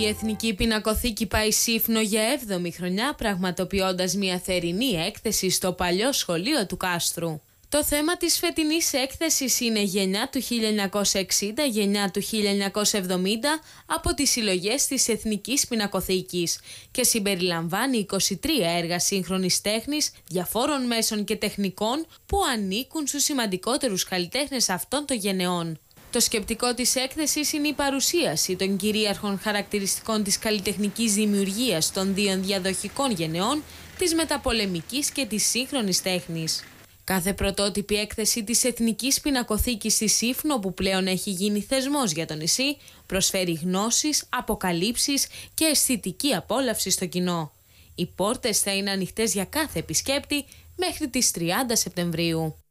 Η Εθνική Πινακοθήκη πάει σύφνο για 7η χρονιά, πραγματοποιώντας μια θερινή έκθεση στο παλιό σχολείο του Κάστρου. Το θέμα της φετινής έκθεσης είναι γενιά του 1960, γενιά του 1970 από τις συλλογές της Εθνικής Πινακοθήκης και συμπεριλαμβάνει 23 έργα σύγχρονης τέχνης, διαφόρων μέσων και τεχνικών που ανήκουν στους σημαντικότερους καλλιτέχνες αυτών των γενεών. Το σκεπτικό της έκθεσης είναι η παρουσίαση των κυρίαρχων χαρακτηριστικών της καλλιτεχνικής δημιουργίας των δύο διαδοχικών γενεών, της μεταπολεμικής και της σύγχρονης τέχνης. Κάθε πρωτότυπη έκθεση της Εθνικής Πινακοθήκης της Ήφνο που πλέον έχει γίνει θεσμός για το νησί προσφέρει γνώσεις, αποκαλύψεις και αισθητική απόλαυση στο κοινό. Οι πόρτες θα είναι ανοιχτές για κάθε επισκέπτη μέχρι τις 30 Σεπτεμβρίου.